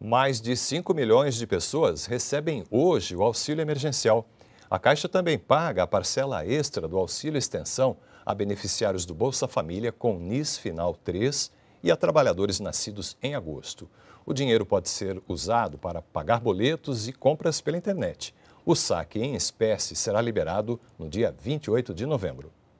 Mais de 5 milhões de pessoas recebem hoje o auxílio emergencial. A Caixa também paga a parcela extra do auxílio extensão a beneficiários do Bolsa Família com NIS Final 3 e a trabalhadores nascidos em agosto. O dinheiro pode ser usado para pagar boletos e compras pela internet. O saque em espécie será liberado no dia 28 de novembro.